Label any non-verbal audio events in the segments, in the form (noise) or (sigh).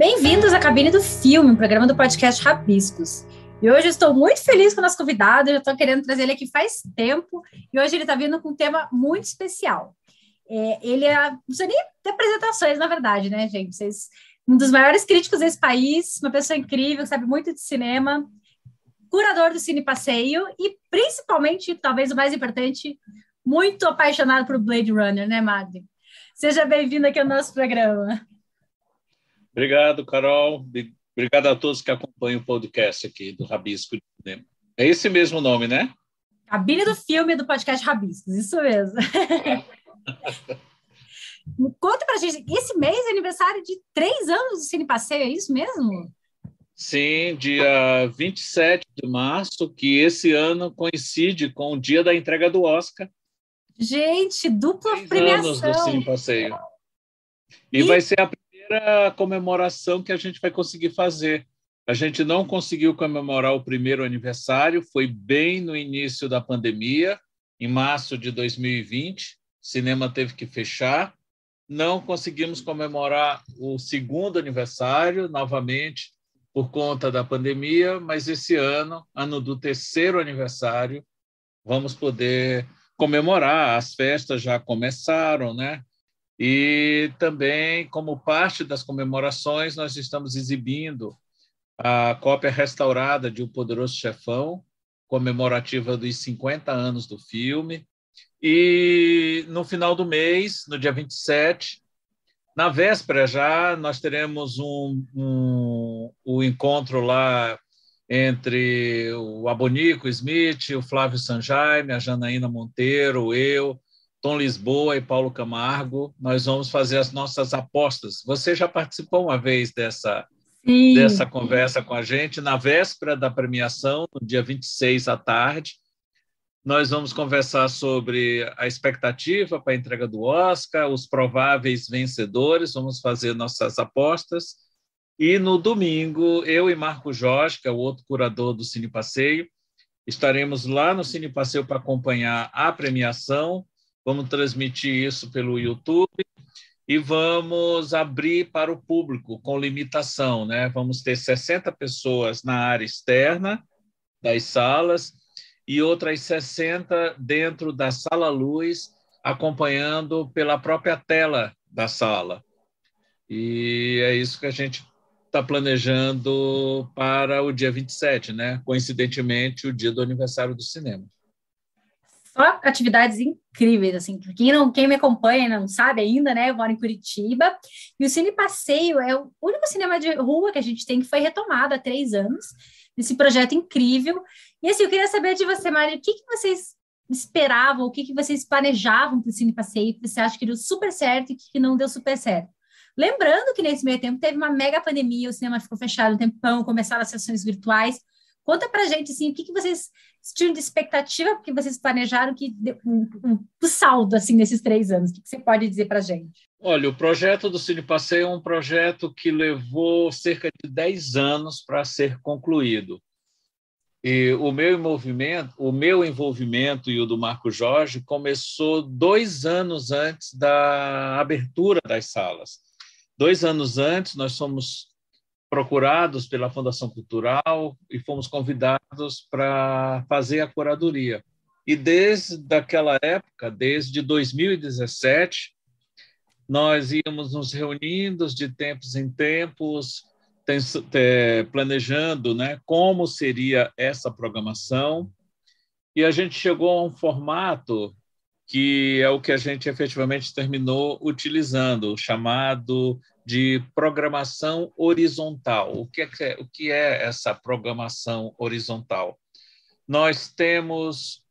Bem-vindos à cabine do filme, um programa do podcast Rabiscos. E hoje eu estou muito feliz com o nosso convidado, já estou querendo trazer ele aqui faz tempo, e hoje ele está vindo com um tema muito especial. É, ele é, não sei nem de apresentações, na verdade, né, gente? Vocês, um dos maiores críticos desse país, uma pessoa incrível, sabe muito de cinema, curador do Cine Passeio e, principalmente, talvez o mais importante, muito apaixonado por Blade Runner, né, Madre? Seja bem-vindo aqui ao nosso programa. Obrigado, Carol. Obrigado a todos que acompanham o podcast aqui do Rabisco de Cinema. É esse mesmo nome, né? Cabine do filme do podcast Rabiscos, isso mesmo. (laughs) Conta pra gente, esse mês é aniversário de três anos do Cine Passeio, é isso mesmo? Sim, dia 27 de março, que esse ano coincide com o dia da entrega do Oscar. Gente, dupla três premiação. anos do Cine Passeio. E, e, vai ser a primeira comemoração que a gente vai conseguir fazer. A gente não conseguiu comemorar o primeiro aniversário, foi bem no início da pandemia, em março de 2020. O cinema teve que fechar. Não conseguimos comemorar o segundo aniversário, novamente, por conta da pandemia, mas esse ano, ano do terceiro aniversário, vamos poder comemorar. As festas já começaram, né? E também, como parte das comemorações, nós estamos exibindo a cópia restaurada de O Poderoso Chefão, comemorativa dos 50 anos do filme. E no final do mês, no dia 27, na véspera já, nós teremos um, um, um encontro lá entre o Abonico Smith, o Flávio Sanjaime, a Janaína Monteiro, eu, Tom Lisboa e Paulo Camargo, nós vamos fazer as nossas apostas. Você já participou uma vez dessa, dessa conversa com a gente, na véspera da premiação, no dia 26 à tarde. Nós vamos conversar sobre a expectativa para a entrega do Oscar, os prováveis vencedores, vamos fazer nossas apostas. E no domingo, eu e Marco Jorge, que é o outro curador do Cine Passeio, estaremos lá no Cine Passeio para acompanhar a premiação vamos transmitir isso pelo YouTube e vamos abrir para o público com limitação, né? Vamos ter 60 pessoas na área externa das salas e outras 60 dentro da sala luz, acompanhando pela própria tela da sala. E é isso que a gente está planejando para o dia 27, né? Coincidentemente, o dia do aniversário do cinema. Só atividades incríveis, assim. Quem, não, quem me acompanha não sabe ainda, né? Eu moro em Curitiba. E o Cine Passeio é o único cinema de rua que a gente tem que foi retomado há três anos. Esse projeto incrível. E assim, eu queria saber de você, Mari, o que, que vocês esperavam, o que, que vocês planejavam para o Cine Passeio, que você acha que deu super certo e que não deu super certo? Lembrando que nesse meio tempo teve uma mega pandemia, o cinema ficou fechado um tempão, começaram as sessões virtuais. Conta pra gente, assim, o que, que vocês tinham de expectativa, o que vocês planejaram, que um, um, um, saldo, assim, nesses três anos. O que, que você pode dizer pra gente? Olha, o projeto do Cine Passeio é um projeto que levou cerca de 10 anos para ser concluído. E o meu envolvimento, o meu envolvimento e o do Marco Jorge começou dois anos antes da abertura das salas. Dois anos antes, nós somos procurados pela Fundação Cultural e fomos convidados para fazer a curadoria. E desde aquela época, desde 2017, nós íamos nos reunindo de tempos em tempos, planejando né, como seria essa programação. E a gente chegou a um formato que é o que a gente efetivamente terminou utilizando, chamado de programação horizontal. O é que é, o que é essa programação horizontal? Nós temos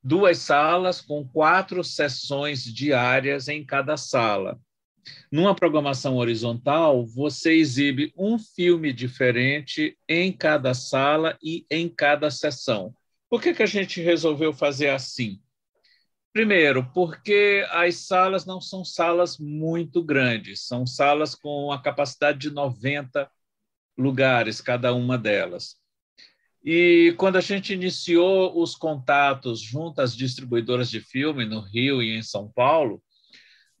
duas salas com quatro sessões diárias em cada sala. Numa programação horizontal, você exibe um filme diferente em cada sala e em cada sessão. Por que, que a gente resolveu fazer assim? Primeiro, porque as salas não são salas muito grandes, são salas com a capacidade de 90 lugares, cada uma delas. E quando a gente iniciou os contatos junto às distribuidoras de filme no Rio e em São Paulo,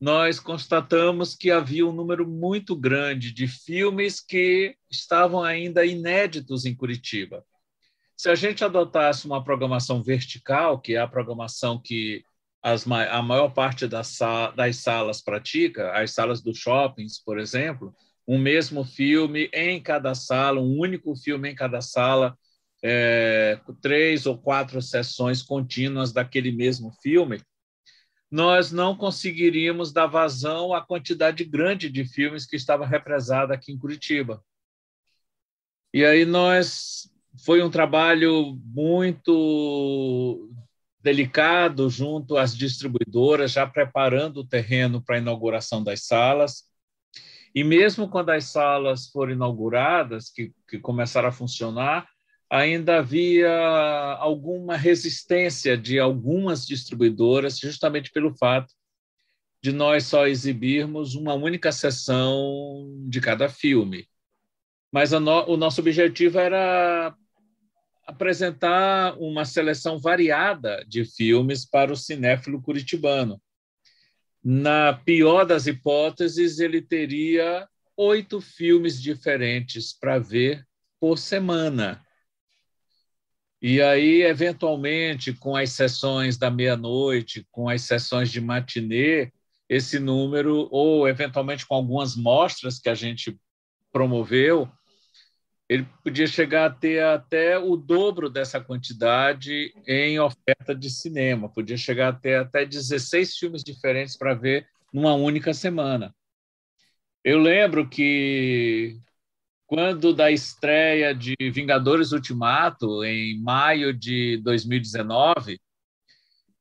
nós constatamos que havia um número muito grande de filmes que estavam ainda inéditos em Curitiba. Se a gente adotasse uma programação vertical, que é a programação que as, a maior parte das, das salas pratica, as salas dos shoppings, por exemplo, um mesmo filme em cada sala, um único filme em cada sala, é, três ou quatro sessões contínuas daquele mesmo filme, nós não conseguiríamos dar vazão à quantidade grande de filmes que estava represada aqui em Curitiba. E aí nós foi um trabalho muito delicado junto às distribuidoras, já preparando o terreno para a inauguração das salas. E mesmo quando as salas foram inauguradas, que, que começaram a funcionar, ainda havia alguma resistência de algumas distribuidoras, justamente pelo fato de nós só exibirmos uma única sessão de cada filme. Mas no, o nosso objetivo era apresentar uma seleção variada de filmes para o cinéfilo curitibano. Na pior das hipóteses, ele teria oito filmes diferentes para ver por semana. E aí, eventualmente, com as sessões da meia-noite, com as sessões de matinê, esse número, ou eventualmente com algumas mostras que a gente promoveu, ele podia chegar a ter até o dobro dessa quantidade em oferta de cinema, podia chegar a ter até 16 filmes diferentes para ver numa única semana. Eu lembro que quando da estreia de Vingadores Ultimato em maio de 2019,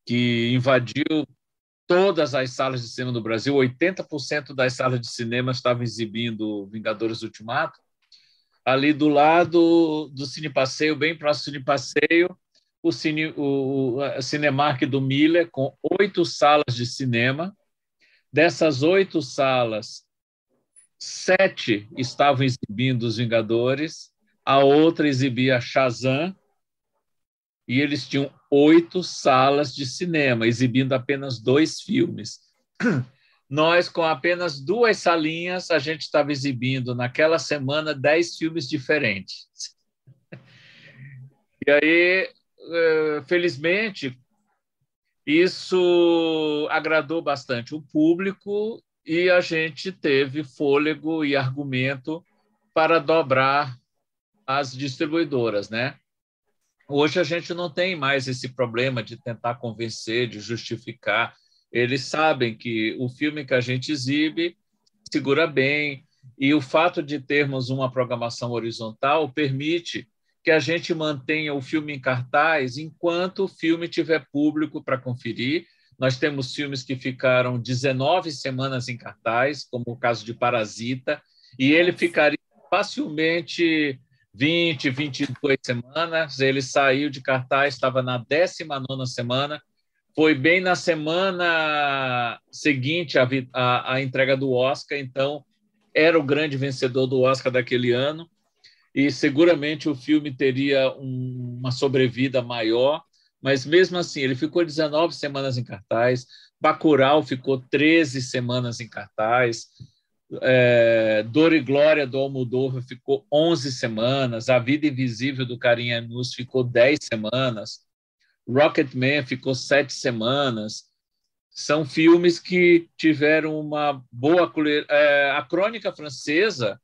que invadiu todas as salas de cinema do Brasil, 80% das salas de cinema estavam exibindo Vingadores Ultimato ali do lado do Cine Passeio, bem próximo do Cine Passeio, o, cine, o, o Cinemark do Miller, com oito salas de cinema. Dessas oito salas, sete estavam exibindo Os Vingadores, a outra exibia Shazam, e eles tinham oito salas de cinema, exibindo apenas dois filmes nós, com apenas duas salinhas, a gente estava exibindo naquela semana dez filmes diferentes. (laughs) E aí, é, felizmente, isso agradou bastante o público e a gente teve fôlego e argumento para dobrar as distribuidoras, né? Hoje a gente não tem mais esse problema de tentar convencer, de justificar eles sabem que o filme que a gente exibe segura bem, e o fato de termos uma programação horizontal permite que a gente mantenha o filme em cartaz enquanto o filme tiver público para conferir. Nós temos filmes que ficaram 19 semanas em cartaz, como o caso de Parasita, e ele ficaria facilmente 20, 22 semanas. Ele saiu de cartaz, estava na 19 semana, foi bem na semana seguinte à, à, à entrega do Oscar, então era o grande vencedor do Oscar daquele ano e seguramente o filme teria um, uma sobrevida maior, mas mesmo assim ele ficou 19 semanas em cartaz, Bacurau ficou 13 semanas em cartaz, é, Dor e Glória do Almodóvar ficou 11 semanas, A Vida Invisível do Carinha Nus ficou 10 semanas, Rocketman ficou sete semanas. São filmes que tiveram uma boa. É, a Crônica Francesa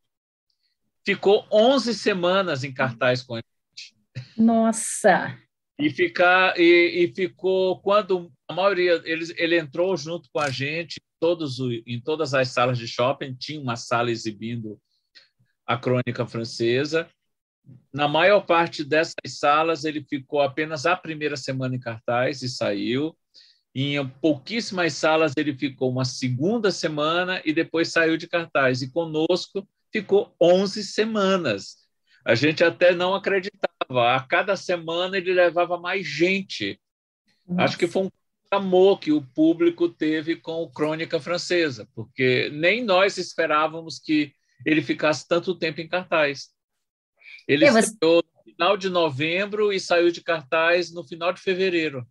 ficou 11 semanas em cartaz com a gente. Nossa! E, ficar, e, e ficou quando a maioria eles, ele entrou junto com a gente todos em todas as salas de shopping tinha uma sala exibindo a crônica francesa na maior parte dessas salas, ele ficou apenas a primeira semana em cartaz e saiu. Em pouquíssimas salas, ele ficou uma segunda semana e depois saiu de cartaz. E conosco ficou 11 semanas. A gente até não acreditava. A cada semana, ele levava mais gente. Nossa. Acho que foi um amor que o público teve com o Crônica Francesa, porque nem nós esperávamos que ele ficasse tanto tempo em cartaz. Ele é, você... no final de novembro e saiu de cartaz no final de fevereiro.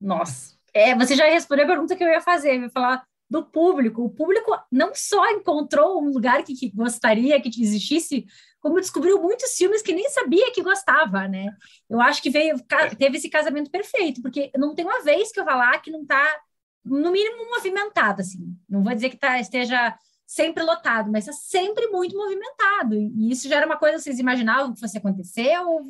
Nossa, é, você já respondeu a pergunta que eu ia fazer, eu ia falar do público. O público não só encontrou um lugar que, que gostaria que existisse, como descobriu muitos filmes que nem sabia que gostava, né? Eu acho que veio, é. teve esse casamento perfeito, porque não tem uma vez que eu vá lá que não está, no mínimo, movimentada, assim. Não vou dizer que tá, esteja sempre lotado, mas é sempre muito movimentado. E isso já era uma coisa que vocês imaginavam que fosse acontecer? Ou...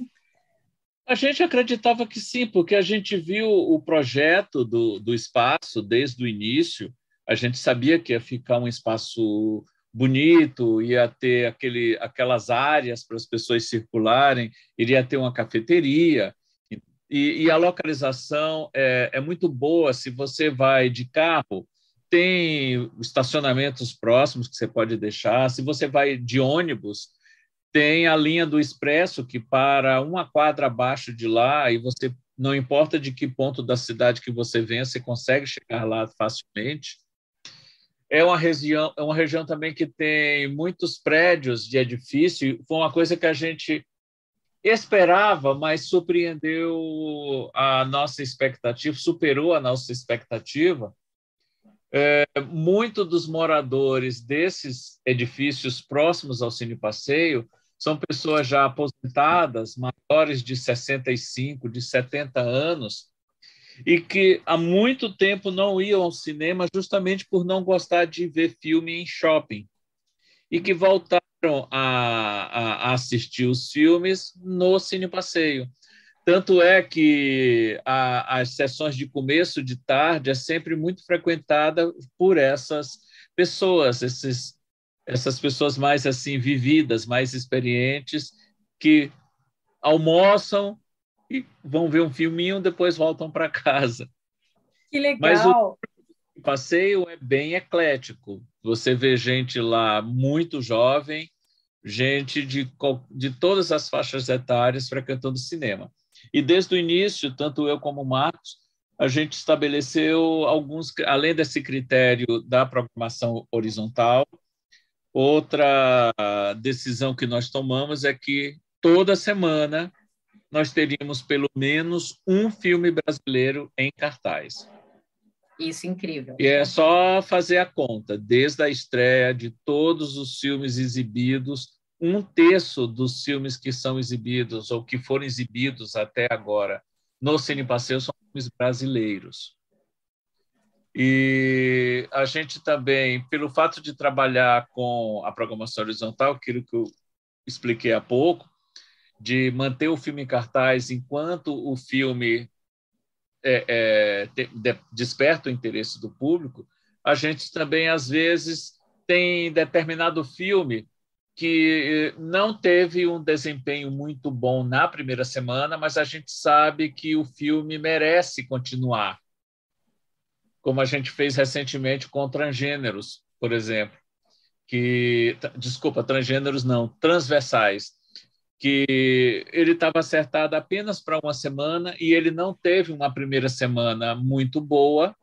A gente acreditava que sim, porque a gente viu o projeto do, do espaço desde o início. A gente sabia que ia ficar um espaço bonito, ia ter aquele, aquelas áreas para as pessoas circularem, iria ter uma cafeteria. E, e a localização é, é muito boa se você vai de carro tem estacionamentos próximos que você pode deixar. Se você vai de ônibus, tem a linha do expresso que para uma quadra abaixo de lá e você não importa de que ponto da cidade que você venha, você consegue chegar lá facilmente. É uma região, é uma região também que tem muitos prédios de edifício. Foi uma coisa que a gente esperava, mas surpreendeu a nossa expectativa, superou a nossa expectativa, é, muito dos moradores desses edifícios próximos ao Cine Passeio são pessoas já aposentadas, maiores de 65, de 70 anos, e que há muito tempo não iam ao cinema justamente por não gostar de ver filme em shopping, e que voltaram a, a, a assistir os filmes no Cine Passeio. Tanto é que a, as sessões de começo de tarde é sempre muito frequentada por essas pessoas, esses, essas pessoas mais assim vividas, mais experientes, que almoçam e vão ver um filminho, depois voltam para casa. Que legal! Mas o passeio é bem eclético. Você vê gente lá muito jovem, gente de, de todas as faixas etárias frequentando cinema. E desde o início, tanto eu como o Marcos, a gente estabeleceu alguns, além desse critério da programação horizontal, outra decisão que nós tomamos é que toda semana nós teríamos pelo menos um filme brasileiro em cartaz. Isso, incrível. E é só fazer a conta, desde a estreia de todos os filmes exibidos um terço dos filmes que são exibidos ou que foram exibidos até agora no Cine Passeio são filmes brasileiros. E a gente também, pelo fato de trabalhar com a programação horizontal, aquilo que eu expliquei há pouco, de manter o filme em cartaz enquanto o filme é, é, de, de, desperta o interesse do público, a gente também, às vezes, tem determinado filme que eh, não teve um desempenho muito bom na primeira semana, mas a gente sabe que o filme merece continuar, como a gente fez recentemente com Transgêneros, por exemplo, que desculpa, Transgêneros não, Transversais, que ele estava acertado apenas para uma semana e ele não teve uma primeira semana muito boa.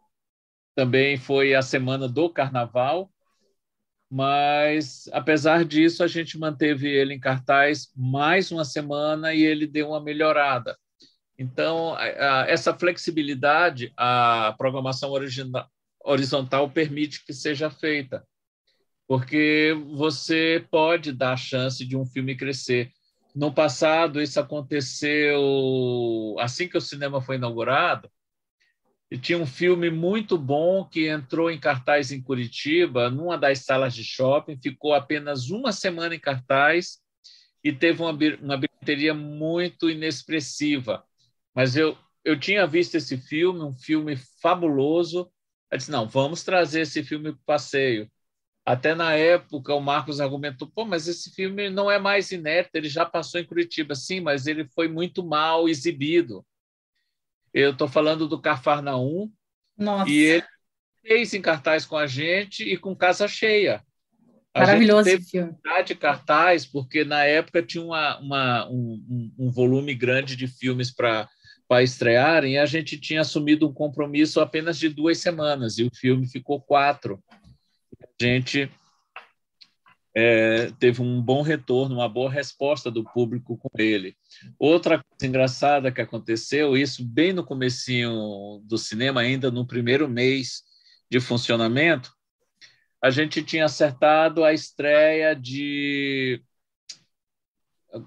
Também foi a semana do Carnaval, mas, apesar disso, a gente manteve ele em cartaz mais uma semana e ele deu uma melhorada. Então, essa flexibilidade, a programação original, horizontal permite que seja feita, porque você pode dar a chance de um filme crescer. No passado, isso aconteceu assim que o cinema foi inaugurado, e tinha um filme muito bom que entrou em cartaz em Curitiba, numa das salas de shopping, ficou apenas uma semana em cartaz e teve uma, uma bilheteria muito inexpressiva. Mas eu, eu tinha visto esse filme, um filme fabuloso. Eu disse: não, vamos trazer esse filme para o passeio. Até na época, o Marcos argumentou: pô, mas esse filme não é mais inerte, ele já passou em Curitiba. Sim, mas ele foi muito mal exibido. Eu estou falando do Cafarnaum. Nossa. E ele fez em cartaz com a gente e com Casa Cheia. A Maravilhoso gente teve filme. de cartaz, porque na época tinha uma, uma um, um, volume grande de filmes para estrearem, e a gente tinha assumido um compromisso apenas de duas semanas, e o filme ficou quatro. A gente é, teve um bom retorno, uma boa resposta do público com ele. Outra coisa engraçada que aconteceu, isso bem no comecinho do cinema, ainda no primeiro mês de funcionamento, a gente tinha acertado a estreia de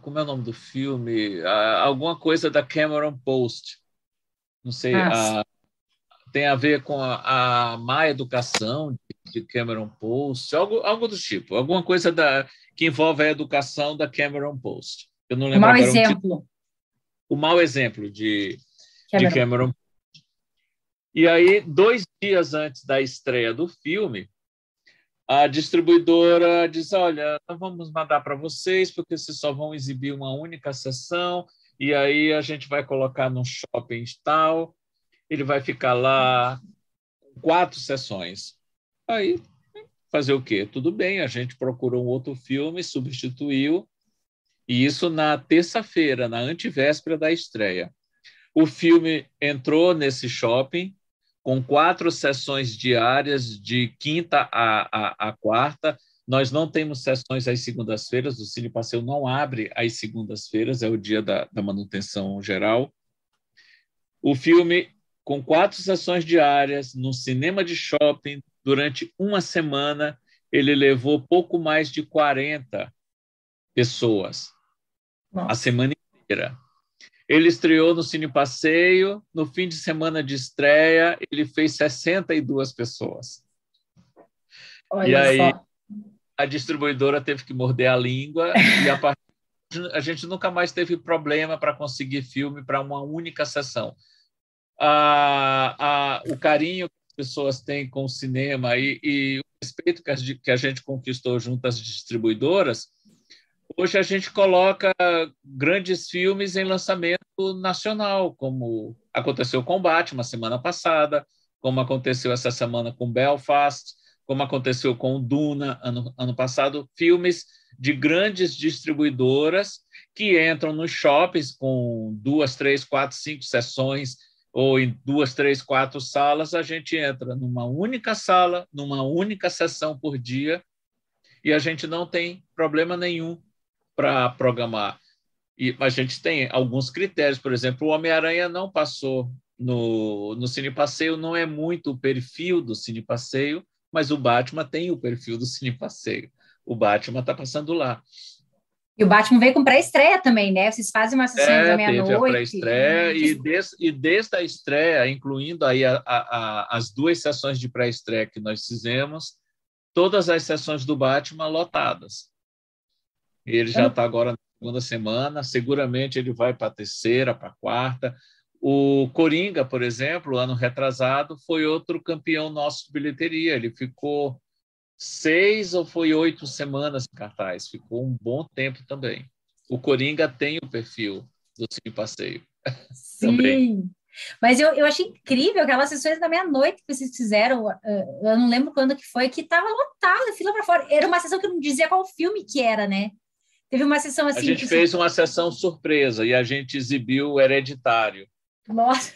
como é o nome do filme? alguma coisa da Cameron Post. Não sei. Ah, a... tem a ver com a, a má educação, de Cameron Post, algo, algo do tipo, alguma coisa da, que envolve a educação da Cameron Post. Eu não lembro. Mau exemplo. O, o mau exemplo de Cameron. de Cameron. E aí, dois dias antes da estreia do filme, a distribuidora diz: Olha, nós vamos mandar para vocês, porque vocês só vão exibir uma única sessão, e aí a gente vai colocar no shopping tal. Ele vai ficar lá quatro sessões. Aí, fazer o quê? Tudo bem, a gente procurou um outro filme, substituiu, e isso na terça-feira, na antivéspera da estreia. O filme entrou nesse shopping com quatro sessões diárias, de quinta a, a, a quarta. Nós não temos sessões às segundas-feiras, o Cine Passeio não abre às segundas-feiras, é o dia da, da manutenção geral. O filme com quatro sessões diárias, no cinema de shopping, Durante uma semana, ele levou pouco mais de 40 pessoas, Nossa. a semana inteira. Ele estreou no Cine Passeio, no fim de semana de estreia, ele fez 62 pessoas. Olha e aí, a distribuidora teve que morder a língua, e a, partir a gente nunca mais teve problema para conseguir filme para uma única sessão. Ah, ah, o carinho que pessoas têm com o cinema e, e o respeito que a, que a gente conquistou junto às distribuidoras, hoje a gente coloca grandes filmes em lançamento nacional, como aconteceu com Batman semana passada, como aconteceu essa semana com Belfast, como aconteceu com Duna ano, ano passado, filmes de grandes distribuidoras que entram nos shoppings com duas, três, quatro, cinco sessões ou em duas, três, quatro salas, a gente entra numa única sala, numa única sessão por dia, e a gente não tem problema nenhum para programar. E a gente tem alguns critérios, por exemplo, o Homem-Aranha não passou no, no Cine Passeio, não é muito o perfil do Cine Passeio, mas o Batman tem o perfil do Cine Passeio. O Batman está passando lá. E o Batman veio com pré-estreia também, né? Vocês fazem uma sessão é, da meia-noite. Né? pré-estreia e, des, e desde a estreia, incluindo aí a, a, a, as duas sessões de pré-estreia que nós fizemos, todas as sessões do Batman lotadas. Ele já está agora na segunda semana, seguramente ele vai para a terceira, para a quarta. O Coringa, por exemplo, ano retrasado, foi outro campeão nosso de bilheteria. Ele ficou seis ou foi oito semanas em cartaz. Ficou um bom tempo também. O Coringa tem o perfil do Cine Passeio. (laughs) Sim. também. Mas eu, eu achei incrível aquelas sessões da meia-noite que vocês fizeram. Ah, eu não lembro quando que foi, que estava lotada, fila para fora. Era uma sessão que não dizia qual filme que era, né? Teve uma sessão assim. A gente fez uma sessão surpresa e a gente exibiu o Hereditário. Nossa!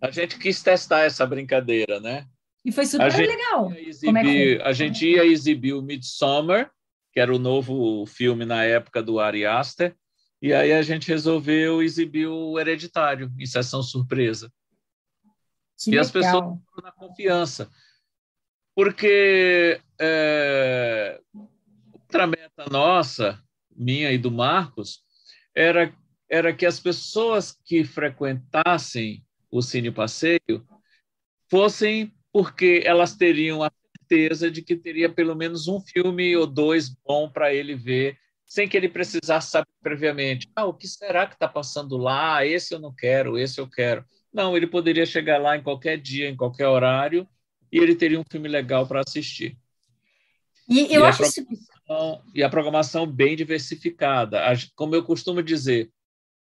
A gente quis testar essa brincadeira, né? E foi super legal. Exibir, é foi? A gente ia exibir o Midsommar, que era o novo filme na época do Ari Aster, e aí a gente resolveu exibir o Hereditário em sessão surpresa. Que e legal. as pessoas foram na confiança. Porque é, outra meta nossa, minha e do Marcos, era, era que as pessoas que frequentassem o Cine Passeio fossem porque elas teriam a certeza de que teria pelo menos um filme ou dois bom para ele ver, sem que ele precisasse saber previamente: ah, o que será que está passando lá? Ah, esse eu não quero, esse eu quero. Não, ele poderia chegar lá em qualquer dia, em qualquer horário, e ele teria um filme legal para assistir. E eu e acho isso... E a programação bem diversificada. Como eu costumo dizer,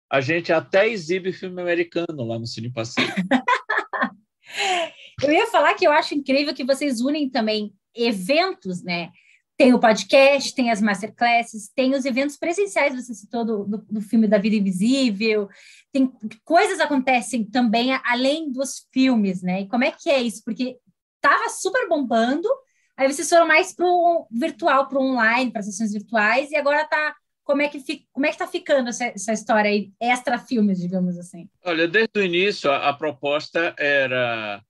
a gente até exibe filme americano lá no Cine Pacífico. (laughs) Eu ia falar que eu acho incrível que vocês unem também eventos, né? Tem o podcast, tem as masterclasses, tem os eventos presenciais, você citou do, do, do filme da Vida Invisível, tem coisas acontecem também além dos filmes, né? E como é que é isso? Porque tava super bombando, aí vocês foram mais para o virtual, para o online, para sessões virtuais, e agora tá como é que como é que está ficando essa, essa, história aí extra filmes, digamos assim? Olha, desde o início a, a proposta era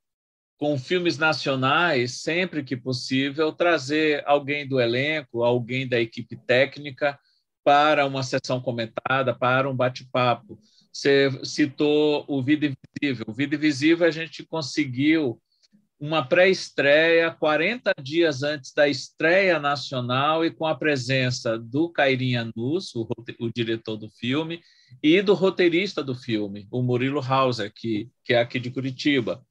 com filmes nacionais, sempre que possível, trazer alguém do elenco, alguém da equipe técnica para uma sessão comentada, para um bate-papo. Você citou o Vida Invisível. O Vida Invisível a gente conseguiu uma pré-estreia 40 dias antes da estreia nacional e com a presença do Cairinha Nus, o, o, diretor do filme, e do roteirista do filme, o Murilo Hauser, que, que é aqui de Curitiba.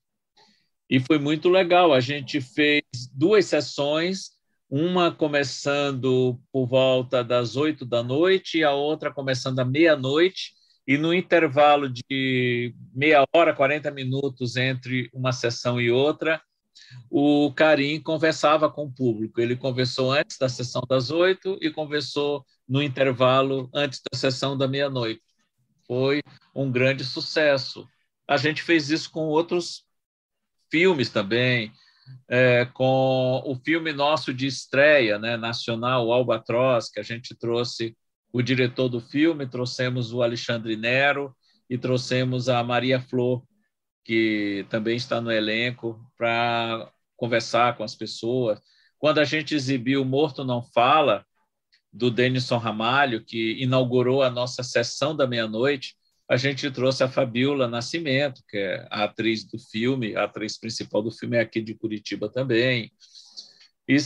E foi muito legal. A gente fez duas sessões, uma começando por volta das oito da noite e a outra começando à meia-noite. E no intervalo de meia hora, 40 minutos entre uma sessão e outra, o Karim conversava com o público. Ele conversou antes da sessão das oito e conversou no intervalo antes da sessão da meia-noite. Foi um grande sucesso. A gente fez isso com outros filmes também, é, com o filme nosso de estreia, né, nacional, Albatroz, que a gente trouxe o diretor do filme, trouxemos o Alexandre Nero e trouxemos a Maria Flor, que também está no elenco, para conversar com as pessoas. Quando a gente exibiu Morto Não Fala, do Denison Ramalho, que inaugurou a nossa sessão da meia-noite, a gente trouxe a Fabiola Nascimento, que é a atriz do filme, a atriz principal do filme é aqui de Curitiba também. E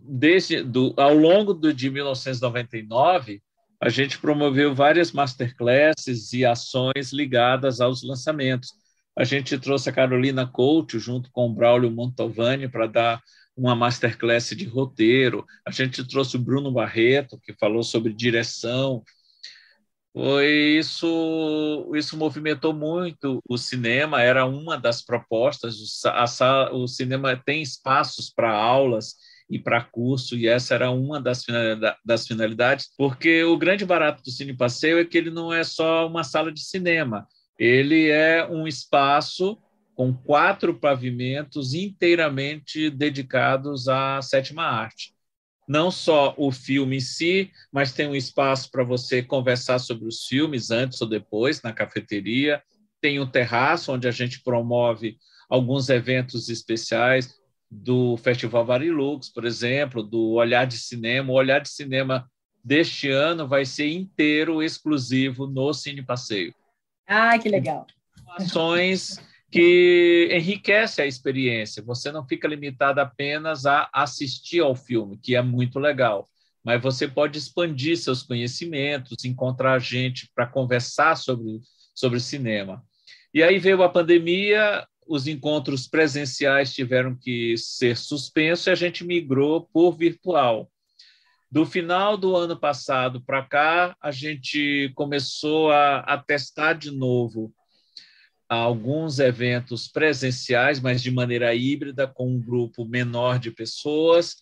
desde, do, ao longo do, de 1999, a gente promoveu várias masterclasses e ações ligadas aos lançamentos. A gente trouxe a Carolina Couto junto com o Braulio Montovani para dar uma masterclass de roteiro. A gente trouxe o Bruno Barreto, que falou sobre direção, isso, isso movimentou muito o cinema, era uma das propostas. A, o cinema tem espaços para aulas e para curso, e essa era uma das, finalidade, das finalidades, porque o grande barato do Cine Passeio é que ele não é só uma sala de cinema, ele é um espaço com quatro pavimentos inteiramente dedicados à sétima arte não só o filme em si, mas tem um espaço para você conversar sobre os filmes antes ou depois na cafeteria. Tem um terraço onde a gente promove alguns eventos especiais do Festival Varilux, por exemplo, do Olhar de Cinema. O Olhar de Cinema deste ano vai ser inteiro exclusivo no Cine Passeio. Ah, que legal! Ações que enriquece a experiência. Você não fica limitado apenas a assistir ao filme, que é muito legal, mas você pode expandir seus conhecimentos, encontrar gente para conversar sobre, sobre cinema. E aí veio a pandemia, os encontros presenciais tiveram que ser suspensos e a gente migrou por virtual. Do final do ano passado para cá, a gente começou a, a testar de novo alguns eventos presenciais, mas de maneira híbrida, com um grupo menor de pessoas.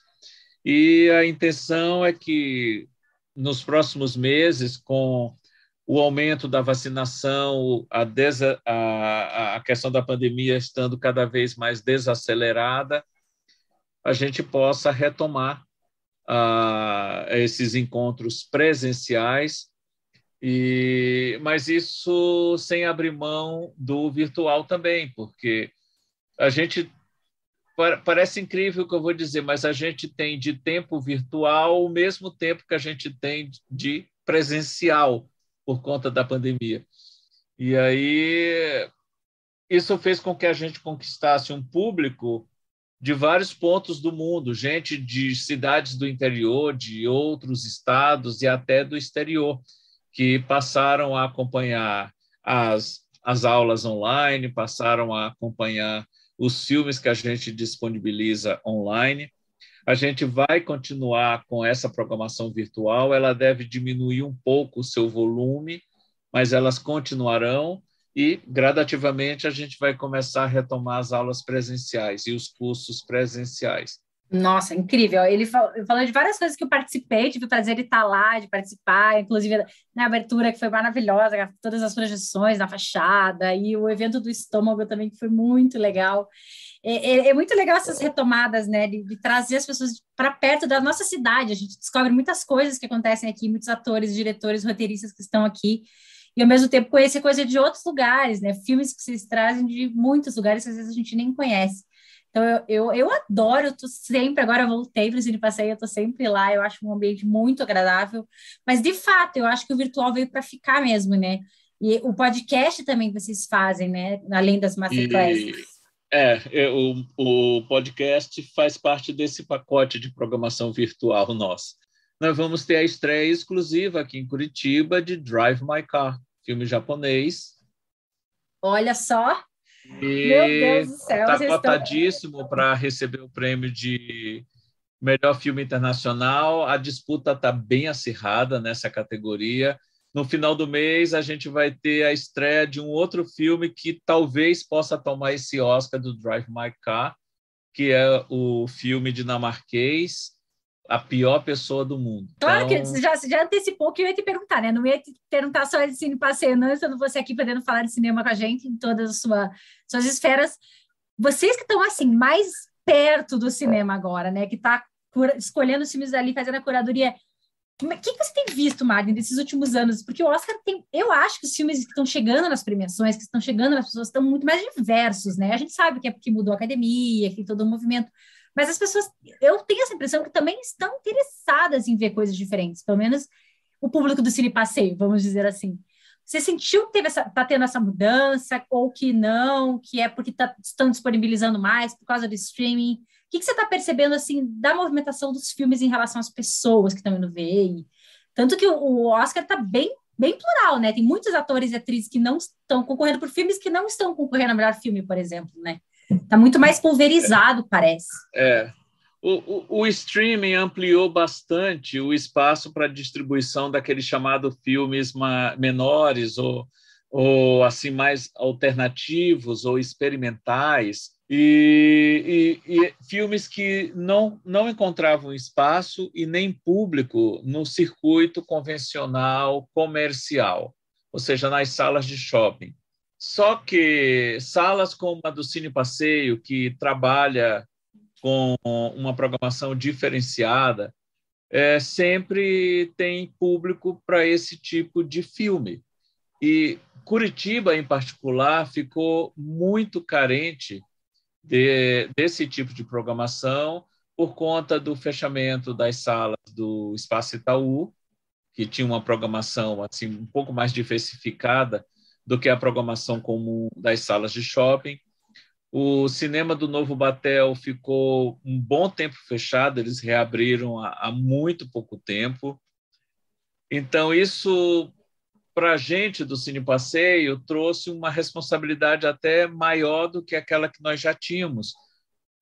E a intenção é que nos próximos meses, com o aumento da vacinação, a, desa, a, a questão da pandemia estando cada vez mais desacelerada, a gente possa retomar uh, esses encontros presenciais e, mas isso sem abrir mão do virtual também, porque a gente parece incrível o que eu vou dizer, mas a gente tem de tempo virtual o mesmo tempo que a gente tem de presencial por conta da pandemia. E aí isso fez com que a gente conquistasse um público de vários pontos do mundo, gente de cidades do interior, de outros estados e até do exterior que passaram a acompanhar as, as aulas online, passaram a acompanhar os filmes que a gente disponibiliza online. A gente vai continuar com essa programação virtual, ela deve diminuir um pouco o seu volume, mas elas continuarão e gradativamente a gente vai começar a retomar as aulas presenciais e os cursos presenciais. Nossa, incrível. Ele falou de várias coisas que eu participei, tive o prazer de estar tá lá, de participar, inclusive na abertura, que foi maravilhosa, todas as projeções na fachada, e o evento do estômago também, que foi muito legal. É, é, é muito legal essas retomadas, né, de, de trazer as pessoas para perto da nossa cidade. A gente descobre muitas coisas que acontecem aqui, muitos atores, diretores, roteiristas que estão aqui e ao mesmo tempo conhecer coisas de outros lugares, né? Filmes que vocês trazem de muitos lugares que às vezes a gente nem conhece. Então, eu, eu, eu adoro, eu tô sempre, agora eu voltei para o Cine Passeio, eu tô sempre lá, eu acho um ambiente muito agradável. Mas, de fato, eu acho que o virtual veio para ficar mesmo, né? E o podcast também vocês fazem, né? Além das masterclasses. E, é, é, o o podcast faz parte desse pacote de programação virtual nosso. Nós vamos ter a estreia exclusiva aqui em Curitiba de Drive My Car, filme japonês. Olha só, e Meu Deus do céu. Está cotadíssimo para receber o prêmio de melhor filme internacional. A disputa está bem acirrada nessa categoria. No final do mês, a gente vai ter a estreia de um outro filme que talvez possa tomar esse Oscar do Drive My Car, que é o filme dinamarquês a pior pessoa do mundo. Claro então... que você já, já antecipou que eu ia te perguntar, né? Não ia te perguntar só de cine passeio, não, estando você aqui podendo falar de cinema com a gente em todas as sua, suas esferas. Vocês que estão, assim, mais perto do cinema agora, né? Que está escolhendo os filmes ali, fazendo a curadoria. O que, é, que você tem visto, Martin, nesses últimos anos? Porque o Oscar tem. Eu acho que os filmes que estão chegando nas premiações, que estão chegando nas pessoas, estão muito mais diversos, né? A gente sabe que é porque mudou a academia, que tem todo o movimento. Mas as pessoas, eu tenho essa impressão que também estão interessadas em ver coisas diferentes, pelo menos o público do Cine Passeio, vamos dizer assim. Você sentiu que está tendo essa mudança, ou que não, que é porque tá, estão disponibilizando mais por causa do streaming? O que, que você está percebendo, assim, da movimentação dos filmes em relação às pessoas que estão indo ver? E... Tanto que o, o Oscar está bem bem plural, né? Tem muitos atores e atrizes que não estão concorrendo por filmes que não estão concorrendo a melhor filme, por exemplo, né? Está muito mais pulverizado, é, parece. É. O, o, o, streaming ampliou bastante o espaço para distribuição daqueles chamados filmes ma, menores ou, ou assim mais alternativos ou experimentais e, e, e, filmes que não, não encontravam espaço e nem público no circuito convencional comercial, ou seja, nas salas de shopping. Só que salas como a do Cine Passeio, que trabalha com uma programação diferenciada, é, sempre tem público para esse tipo de filme. E Curitiba, em particular, ficou muito carente de, desse tipo de programação por conta do fechamento das salas do Espaço Itaú, que tinha uma programação assim um pouco mais diversificada do que a programação comum das salas de shopping. O cinema do Novo Batel ficou um bom tempo fechado, eles reabriram há, há muito pouco tempo. Então, isso, para a gente do Cine Passeio, trouxe uma responsabilidade até maior do que aquela que nós já tínhamos,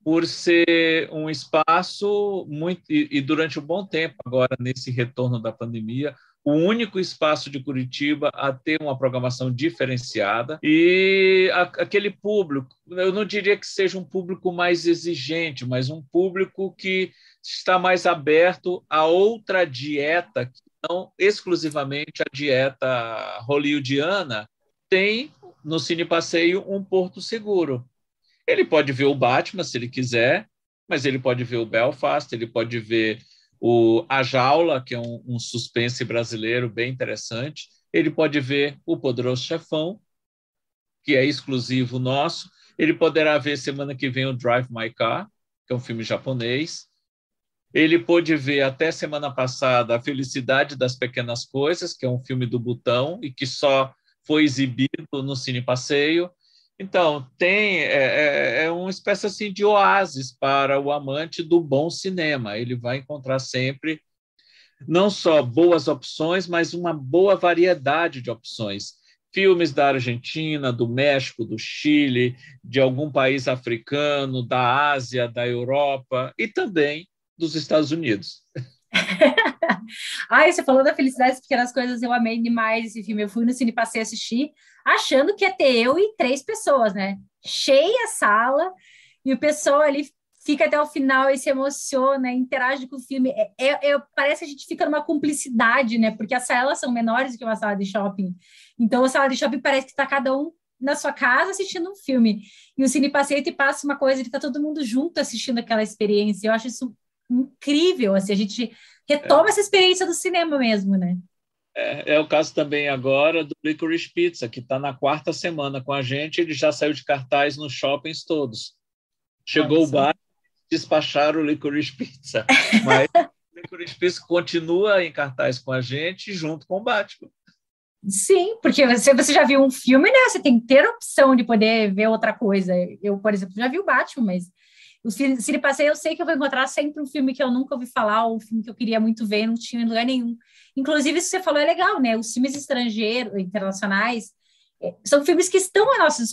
por ser um espaço muito. E, e durante um bom tempo, agora, nesse retorno da pandemia, o único espaço de Curitiba a ter uma programação diferenciada e a, aquele público, eu não diria que seja um público mais exigente, mas um público que está mais aberto a outra dieta que não exclusivamente a dieta hollywoodiana, tem no Cine Passeio um porto seguro. Ele pode ver o Batman se ele quiser, mas ele pode ver o Belfast, ele pode ver o, a Jaula, que é um, um, suspense brasileiro bem interessante. Ele pode ver O Poderoso Chefão, que é exclusivo nosso. Ele poderá ver semana que vem o Drive My Car, que é um filme japonês. Ele pôde ver até semana passada A Felicidade das Pequenas Coisas, que é um filme do Butão e que só foi exibido no Cine Passeio. Então, tem é, é, é, uma espécie assim de oásis para o amante do bom cinema. Ele vai encontrar sempre não só boas opções, mas uma boa variedade de opções. Filmes da Argentina, do México, do Chile, de algum país africano, da Ásia, da Europa e também dos Estados Unidos. (laughs) (laughs) Ai, você falou da felicidade das pequenas coisas, eu amei demais esse filme. Eu fui no Cine Passei assistir, achando que ia ter eu e três pessoas, né? Cheia a sala, e o pessoal ali fica até o final e se emociona, interage com o filme. É, é, é, parece que a gente fica numa cumplicidade, né? Porque as salas são menores do que uma sala de shopping. Então, a sala de shopping parece que está cada um na sua casa assistindo um filme. E o Cine Passeio te passa uma coisa, ele está todo mundo junto assistindo aquela experiência. Eu acho isso incrível, assim, a gente retoma é. essa experiência do cinema mesmo, né? É, é, o caso também agora do Licorice Pizza, que está na quarta semana com a gente, ele já saiu de cartaz nos shoppings todos. Chegou Nossa. o bar, despacharam o Licorice Pizza, (laughs) mas o Licorice Pizza continua em cartaz com a gente junto com o Batman. Sim, porque se você já viu um filme, né? Você tem que ter a opção de poder ver outra coisa. Eu, por exemplo, já vi o Batman, mas o Cine Passeio eu sei que eu vou encontrar sempre um filme que eu nunca ouvi falar, ou um filme que eu queria muito ver, não tinha em lugar nenhum. Inclusive, isso que você falou é legal, né? Os filmes estrangeiros, internacionais, eh, são filmes que estão à nossa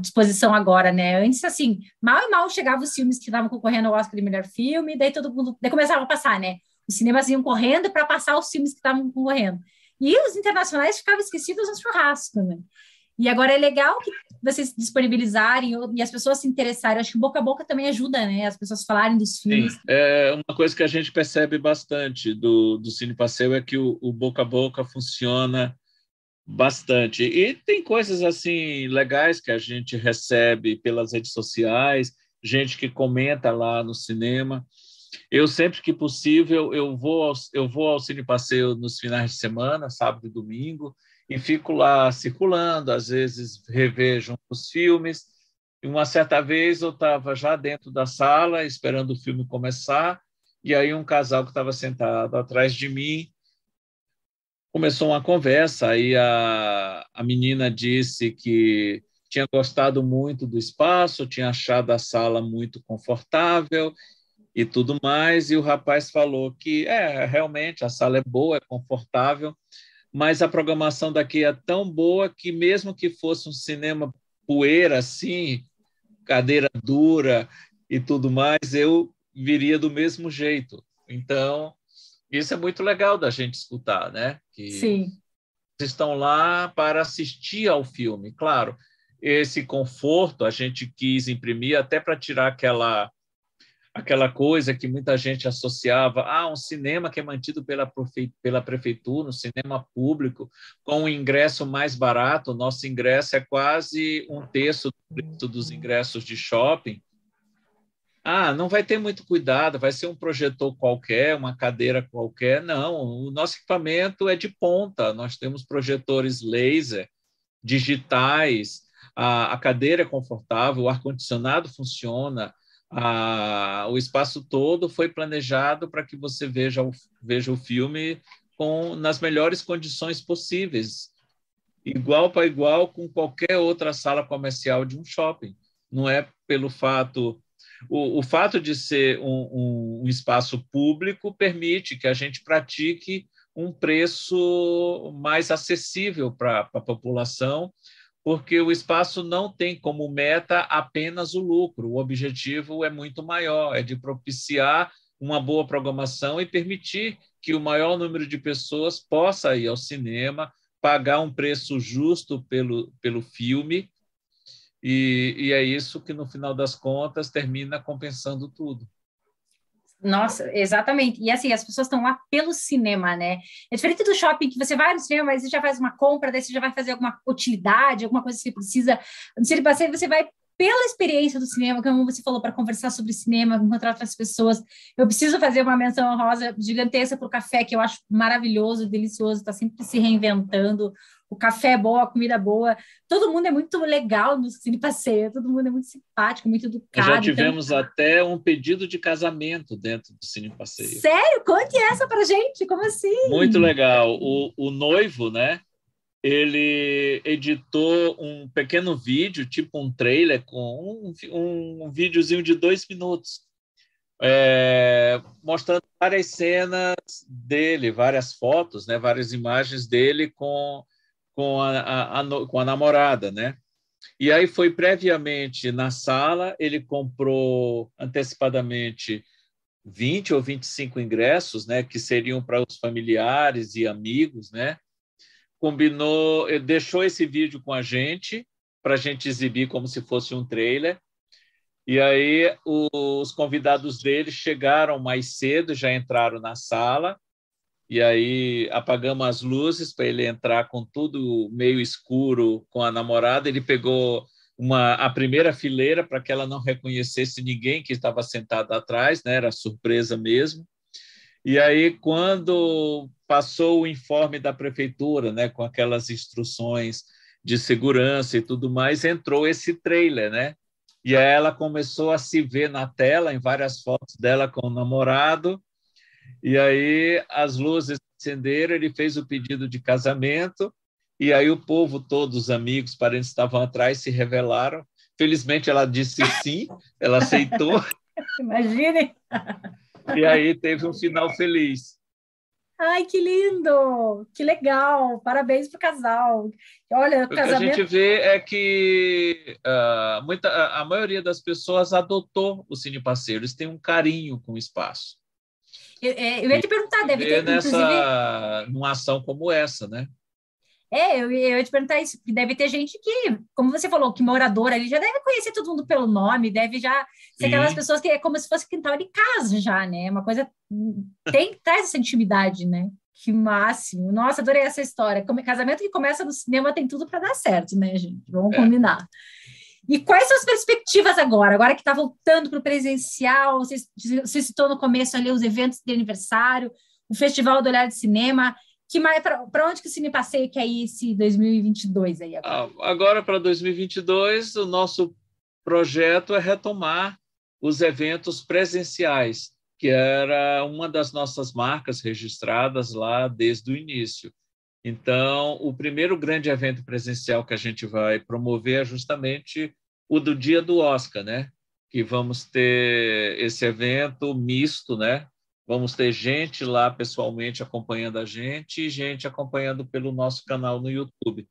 disposição agora, né? Antes, assim, mal e mal chegavam os filmes que estavam concorrendo ao Oscar de melhor filme, daí todo mundo, daí começava a passar, né? Os cinemas iam correndo para passar os filmes que estavam concorrendo. E os internacionais ficavam esquecidos no churrasco né? E agora é legal que vocês disponibilizarem e as pessoas se interessarem. Acho que boca a boca também ajuda, né? As pessoas falarem dos filmes. Sim. É uma coisa que a gente percebe bastante do, do Cine Passeio é que o, o boca a boca funciona bastante. E tem coisas assim legais que a gente recebe pelas redes sociais, gente que comenta lá no cinema. Eu sempre que possível eu vou ao, eu vou ao Cine Passeio nos finais de semana, sábado e domingo e fico lá circulando, às vezes revejo os filmes. E uma certa vez eu estava já dentro da sala, esperando o filme começar, e aí um casal que estava sentado atrás de mim começou uma conversa. Aí a, a menina disse que tinha gostado muito do espaço, tinha achado a sala muito confortável e tudo mais. E o rapaz falou que é realmente a sala é boa, é confortável, mas a programação daqui é tão boa que mesmo que fosse um cinema poeira assim, cadeira dura e tudo mais, eu viria do mesmo jeito. Então, isso é muito legal da gente escutar, né? Que Sim. estão lá para assistir ao filme, claro. Esse conforto a gente quis imprimir até para tirar aquela aquela coisa que muita gente associava a ah, um cinema que é mantido pela, pela prefeitura, um cinema público, com um ingresso mais barato. O nosso ingresso é quase um terço do preço dos ingressos de shopping. Ah, não vai ter muito cuidado, vai ser um projetor qualquer, uma cadeira qualquer. Não, o nosso equipamento é de ponta. Nós temos projetores laser, digitais, a, a cadeira é confortável, o ar-condicionado funciona, a, ah, o espaço todo foi planejado para que você veja o, veja o filme com, nas melhores condições possíveis, igual para igual com qualquer outra sala comercial de um shopping. Não é pelo fato. O, o fato de ser um, um, um espaço público permite que a gente pratique um preço mais acessível para a população, porque o espaço não tem como meta apenas o lucro. O objetivo é muito maior, é de propiciar uma boa programação e permitir que o maior número de pessoas possa ir ao cinema, pagar um preço justo pelo, pelo filme, e, e é isso que, no final das contas, termina compensando tudo. Nossa, exatamente. E assim, as pessoas estão lá pelo cinema, né? É diferente do shopping que você vai no cinema, mas você já faz uma compra, daí você já vai fazer alguma utilidade, alguma coisa que você precisa. No cinema você vai pela experiência do cinema, como você falou, para conversar sobre cinema, encontrar outras pessoas. Eu preciso fazer uma menção rosa gigantesca para o café, que eu acho maravilhoso, delicioso, está sempre se reinventando. O café é bom, a comida é boa. Todo mundo é muito legal no Cine Passeio, todo mundo é muito simpático, muito educado. Já então tivemos então... até um pedido de casamento dentro do Cine Passeio. Sério? Conte essa para gente, como assim? Muito legal. O, o noivo, né? ele editou um pequeno vídeo, tipo um trailer, com um, um videozinho de dois minutos, é, mostrando várias cenas dele, várias fotos, né, várias imagens dele com, com, a, a, a com a namorada, né? E aí foi previamente na sala, ele comprou antecipadamente 20 ou 25 ingressos, né, que seriam para os familiares e amigos, né? combinou, eh, deixou esse vídeo com a gente para a gente exibir como se fosse um trailer. E aí os convidados dele chegaram mais cedo, já entraram na sala. E aí apagamos as luzes para ele entrar com tudo meio escuro com a namorada. Ele pegou uma, a primeira fileira para que ela não reconhecesse ninguém que estava sentado atrás, né? Era surpresa mesmo. E aí, quando passou o informe da prefeitura, né, com aquelas instruções de segurança e tudo mais, entrou esse trailer, né? E aí ela começou a se ver na tela, em várias fotos dela com o namorado. E aí as luzes acenderam, ele fez o pedido de casamento. E aí o povo, todos os amigos, parentes estavam atrás, se revelaram. Felizmente ela disse sim, ela aceitou. (laughs) Imagine! E aí teve um final feliz. Ai, que lindo! Que legal! Parabéns pro casal. Olha, o, casamento... que a gente vê é que uh, muita, a maioria das pessoas adotou o Cine Parceiro. Eles têm um carinho com o espaço. Eu, é, eu ia te perguntar, deve ter, nessa, inclusive... Numa ação como essa, né? É, eu, eu ia te perguntar isso, porque deve ter gente que, como você falou, que moradora ali já deve conhecer todo mundo pelo nome, deve já ser Sim. aquelas pessoas que é como se fosse quintal de casa já, né? É uma coisa hum, tem (laughs) traz essa intimidade, né? Que máximo. Nossa, adorei essa história. Como, é casamento que começa no cinema tem tudo para dar certo, né, gente? Vamos é. combinar. E quais são as perspectivas agora? Agora que está voltando para o presencial, você, você citou no começo ali os eventos de aniversário, o Festival do Olhar de Cinema, que para onde que o Cine Passeio que é esse 2022 aí agora? Ah, agora para 2022, o nosso projeto é retomar os eventos presenciais, que era uma das nossas marcas registradas lá desde o início. Então, o primeiro grande evento presencial que a gente vai promover é justamente o do dia do Oscar, né? Que vamos ter esse evento misto, né? Vamos ter gente lá pessoalmente acompanhando a gente e gente acompanhando pelo nosso canal no YouTube.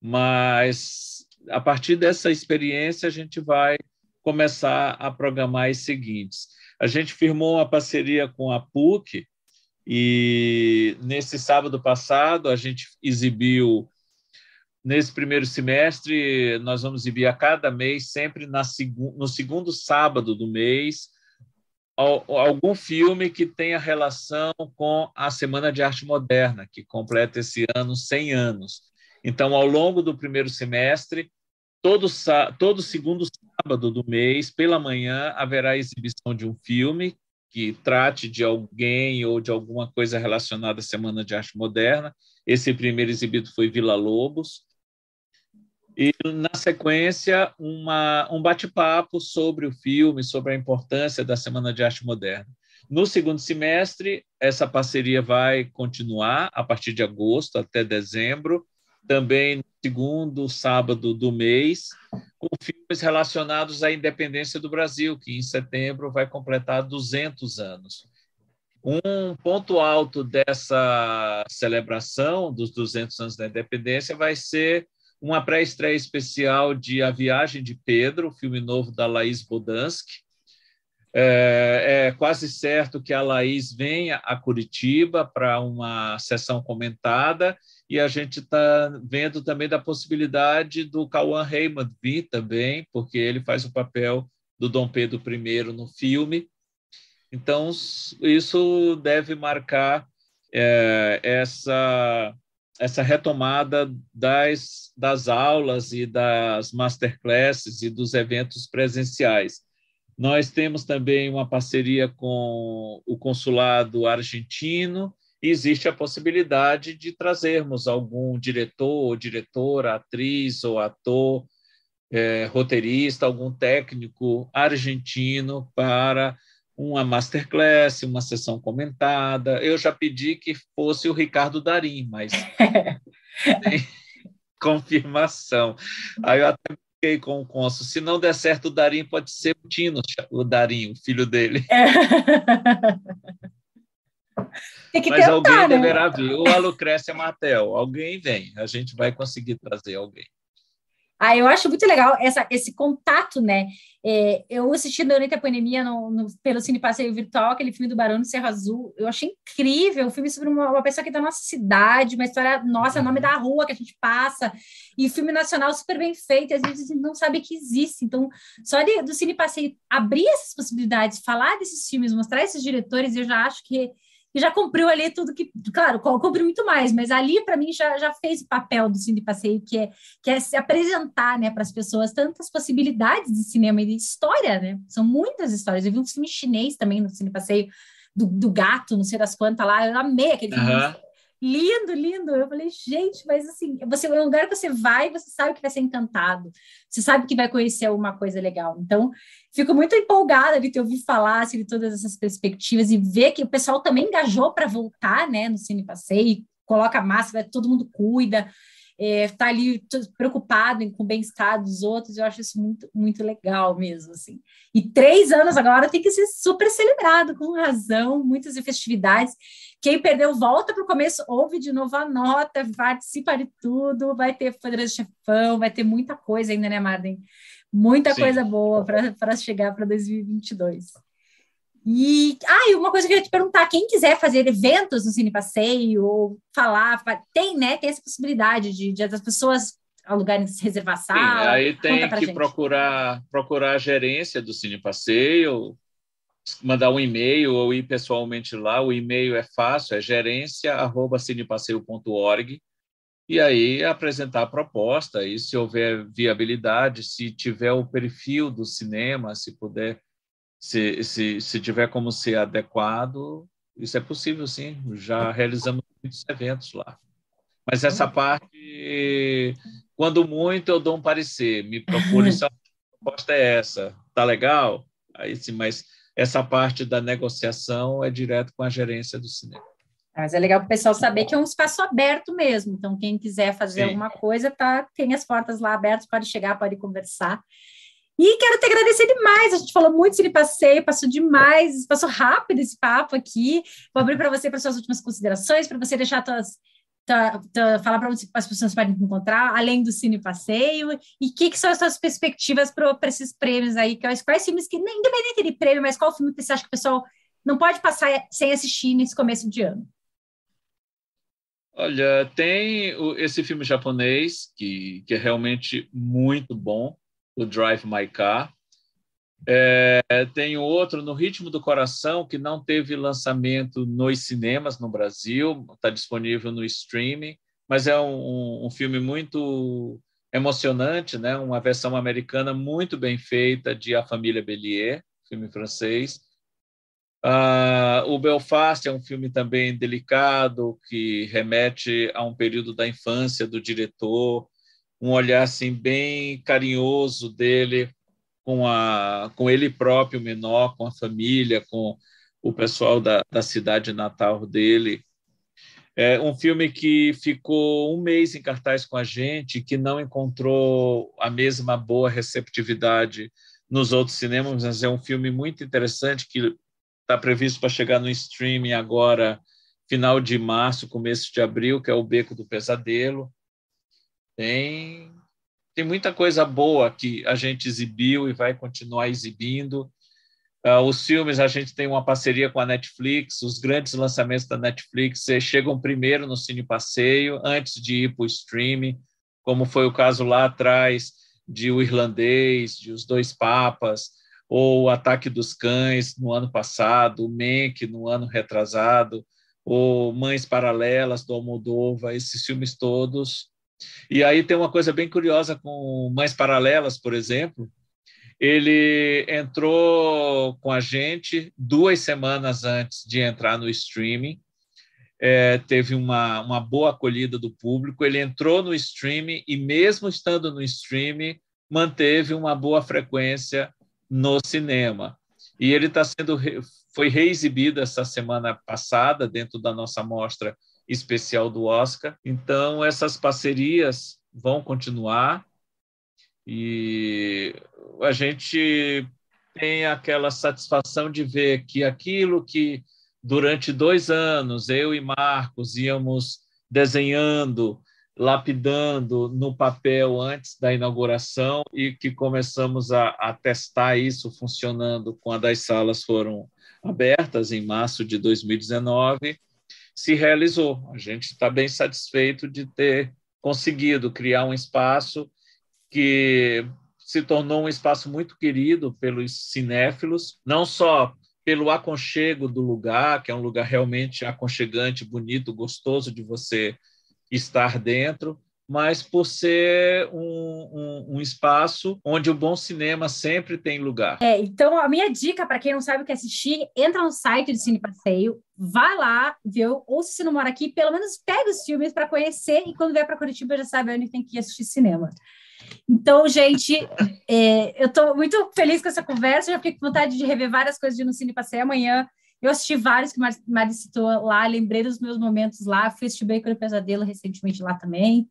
Mas a partir dessa experiência, a gente vai começar a programar as seguintes. A gente firmou uma parceria com a PUC e nesse sábado passado a gente exibiu nesse primeiro semestre nós vamos exibir a cada mês sempre na seg no segundo sábado do mês algum filme que tenha relação com a Semana de Arte Moderna, que completa esse ano 100 anos. Então, ao longo do primeiro semestre, todo, todo segundo sábado do mês, pela manhã, haverá exibição de um filme que trate de alguém ou de alguma coisa relacionada à Semana de Arte Moderna. Esse primeiro exibido foi Vila Lobos. E, na sequência, uma, um bate-papo sobre o filme, sobre a importância da Semana de Arte Moderna. No segundo semestre, essa parceria vai continuar a partir de agosto até dezembro, também no segundo sábado do mês, com filmes relacionados à independência do Brasil, que em setembro vai completar 200 anos. Um ponto alto dessa celebração dos 200 anos da independência vai ser uma pré-estreia especial de A Viagem de Pedro, filme novo da Laís Bodansky. É, é quase certo que a Laís venha a Curitiba para uma sessão comentada e a gente está vendo também da possibilidade do Cauã Raymond vir também, porque ele faz o papel do Dom Pedro I no filme. Então, isso deve marcar é, essa essa retomada das, das aulas e das masterclasses e dos eventos presenciais. Nós temos também uma parceria com o consulado argentino e existe a possibilidade de trazermos algum diretor ou diretora, atriz ou ator, é, roteirista, algum técnico argentino para uma masterclass, uma sessão comentada. Eu já pedi que fosse o Ricardo Darim, mas (laughs) confirmação. Aí eu até fiquei com o Consul. Se não der certo, o Darim pode ser o Tino, o Darim, o filho dele. (laughs) Tem que Mas tentar, alguém né? deverá vir. Ou a Lucrécia alguém vem. A gente vai conseguir trazer alguém. Ah, eu acho muito legal essa, esse contato, né? É, eu assisti durante a pandemia no, no, pelo Cine Passeio Virtual aquele filme do Barão do Serra Azul. Eu achei incrível. O um filme sobre uma, uma, pessoa que é da nossa cidade, uma história nossa, nome uhum. da rua que a gente passa. E filme nacional super bem feito. Às vezes a gente não sabe que existe. Então, só de, do Cine Passeio abrir essas possibilidades, falar desses filmes, mostrar esses diretores, eu já acho que e já cumpriu ali tudo que, claro, cumpriu muito mais, mas ali para mim já, já fez o papel do Cine Passeio, que é, que é se apresentar né, para as pessoas tantas possibilidades de cinema e de história, né? São muitas histórias. Eu vi um filme chinês também no Cine Passeio, do, do gato, não sei das quantas lá, eu amei aquele uhum lindo, lindo. Eu falei, gente, mas assim, você é um lugar que você vai, você sabe que vai ser encantado, você sabe que vai conhecer alguma coisa legal. Então, fico muito empolgada de ter ouvido falar assim, de todas essas perspectivas e ver que o pessoal também engajou para voltar, né, no Cine Passeio, coloca máscara, todo mundo cuida está é, tá ali preocupado com o bem-estar dos outros, eu acho isso muito, muito legal mesmo, assim. E três anos agora tem que ser super celebrado, com razão, muitas festividades. Quem perdeu, volta para o começo, ouve de novo a nota, participa de tudo, vai ter de Chefão, vai ter muita coisa ainda, né, Marden? Muita Sim. coisa boa para chegar para 2022. E, ah, e uma coisa que eu queria te perguntar, quem quiser fazer eventos no Cine Passeio, ou falar, tem, né, tem essa possibilidade de, de as pessoas alugarem, reservar sala? Sim, aí tem que procurar, procurar a gerência do Cine Passeio, mandar um e-mail ou ir pessoalmente lá, o e-mail é fácil, é gerência.cinepasseio.org, e aí apresentar a proposta, e se houver viabilidade, se tiver o perfil do cinema, se puder se, se, se tiver como ser adequado, isso é possível, sim. Já ah. realizamos muitos eventos lá. Mas essa uhum. parte, quando muito, eu dou um parecer. Me procure, (laughs) a proposta é essa. Tá legal? Aí sim, mas essa parte da negociação é direto com a gerência do cinema. Ah, mas é legal para o pessoal saber que é um espaço aberto mesmo. Então, quem quiser fazer Sim. alguma coisa, tá, tem as portas lá abertas, pode chegar, pode conversar. E quero te agradecer demais. A gente falou muito sobre passeio, passou demais, passou rápido esse papo aqui. Vou abrir para você para suas últimas considerações, para você deixar tuas, falar para as pessoas podem encontrar, além do Cine Passeio, e o que, que, são as suas perspectivas para esses prêmios aí? Quais, quais filmes que, independente de prêmio, mas qual filme que você acha que o pessoal não pode passar sem assistir nesse começo de ano? Olha, tem esse filme japonês que, que é realmente muito bom, o Drive My Car. É, tem outro no Ritmo do Coração, que não teve lançamento nos cinemas no Brasil, está disponível no streaming, mas é um, um, filme muito emocionante, né? uma versão americana muito bem feita de A Família Bélier, filme francês. Ah, o Belfast é um filme também delicado, que remete a um período da infância do diretor, um olhar assim bem carinhoso dele com a com ele próprio menor, com a família, com o pessoal da, da cidade natal dele. É um filme que ficou um mês em cartaz com a gente, que não encontrou a mesma boa receptividade nos outros cinemas, mas é um filme muito interessante que está previsto para chegar no streaming agora, final de março, começo de abril, que é O Beco do Pesadelo. Tem, tem muita coisa boa que a gente exibiu e vai continuar exibindo. Uh, os filmes, a gente tem uma parceria com a Netflix, os grandes lançamentos da Netflix eh, chegam primeiro no Cine Passeio, antes de ir para o streaming, como foi o caso lá atrás de O Irlandês, de Os Dois Papas, ou O Ataque dos Cães no ano passado, o Menk no ano retrasado, ou Mães Paralelas do Almodova, esses filmes todos e aí tem uma coisa bem curiosa com Mães Paralelas, por exemplo. Ele entrou com a gente duas semanas antes de entrar no streaming. É, teve uma, uma boa acolhida do público. Ele entrou no streaming e, mesmo estando no streaming, manteve uma boa frequência no cinema. E ele está sendo foi reexibido essa semana passada dentro da nossa mostra especial do Oscar. Então, essas parcerias vão continuar e a gente tem aquela satisfação de ver que aquilo que durante dois anos eu e Marcos íamos desenhando, lapidando no papel antes da inauguração e que começamos a, a testar isso funcionando quando as salas foram abertas em março de 2019 se realizou. A gente está bem satisfeito de ter conseguido criar um espaço que se tornou um espaço muito querido pelos cinéfilos, não só pelo aconchego do lugar, que é um lugar realmente aconchegante, bonito, gostoso de você estar dentro, mas por ser um, um, um, espaço onde o bom cinema sempre tem lugar. É, então a minha dica para quem não sabe o que é assistir, entra no site do Cine Passeio, vá lá, viu? Ou se você não mora aqui, pelo menos pega os filmes para conhecer e quando vier para Curitiba já sabe onde tem que ir assistir cinema. Então, gente, (laughs) é, eu estou muito feliz com essa conversa, já fiquei com vontade de rever várias coisas de no Cine Passeio amanhã. Eu assisti vários que o Mari citou lá, lembrei dos meus momentos lá, fui assistir Bacon e Pesadelo recentemente lá também.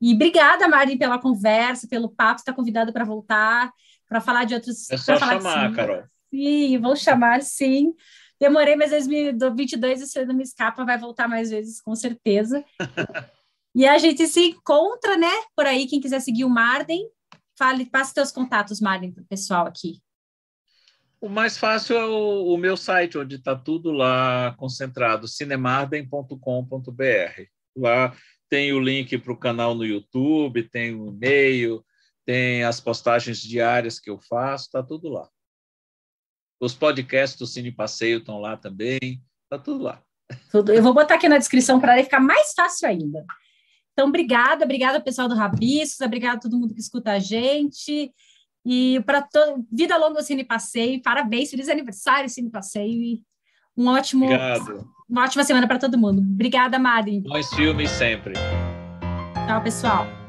E obrigada, Mari, pela conversa, pelo papo. Está convidado para voltar, para falar de outros. É só chamar, Carol. Sim, vou chamar, sim. Demorei, mas 2022 isso não me escapa, vai voltar mais vezes, com certeza. (laughs) e a gente se encontra, né? Por aí, quem quiser seguir o Marden, fale, passe seus contatos, Marden, para o pessoal aqui. O mais fácil é o, o meu site, onde está tudo lá concentrado, cinemarden.com.br. Lá tem o link para o canal no YouTube, tem o e-mail, tem as postagens diárias que eu faço, está tudo lá. Os podcasts do Cine Passeio estão lá também, está tudo lá. Tudo. Eu vou botar aqui na descrição para ficar mais fácil ainda. Então, obrigada, obrigada pessoal do Rabiscos, obrigada a todo mundo que escuta a gente. E para toda vida longa o Cine Passeio, parabéns, feliz aniversário Cine Passeio e um ótimo, Obrigado. uma ótima semana para todo mundo. Obrigada, Mari. Bons filmes sempre. Tchau, pessoal.